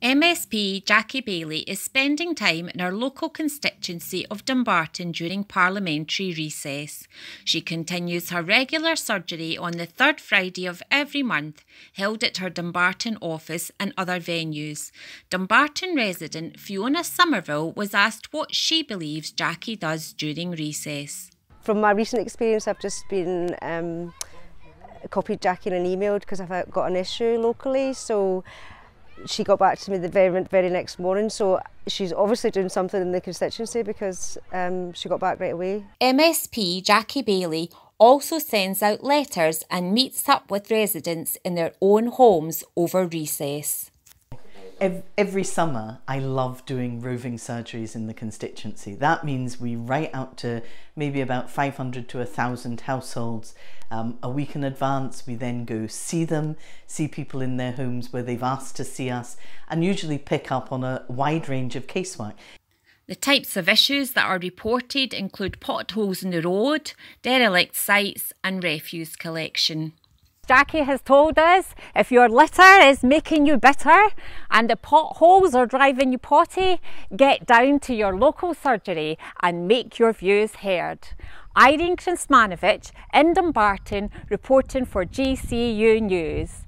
MSP Jackie Bailey is spending time in her local constituency of Dumbarton during parliamentary recess. She continues her regular surgery on the third Friday of every month, held at her Dumbarton office and other venues. Dumbarton resident Fiona Somerville was asked what she believes Jackie does during recess. From my recent experience, I've just been. Um, copied Jackie and emailed because I've uh, got an issue locally so she got back to me the very very next morning. So she's obviously doing something in the constituency because um, she got back right away. MSP Jackie Bailey also sends out letters and meets up with residents in their own homes over recess every summer I love doing roving surgeries in the constituency. That means we write out to maybe about 500 to 1,000 households um, a week in advance. We then go see them, see people in their homes where they've asked to see us, and usually pick up on a wide range of casework. The types of issues that are reported include potholes in the road, derelict sites, and refuse collection. Jackie has told us if your litter is making you bitter and the potholes are driving you potty, get down to your local surgery and make your views heard. Irene Krasmanovic in Dumbarton reporting for GCU News.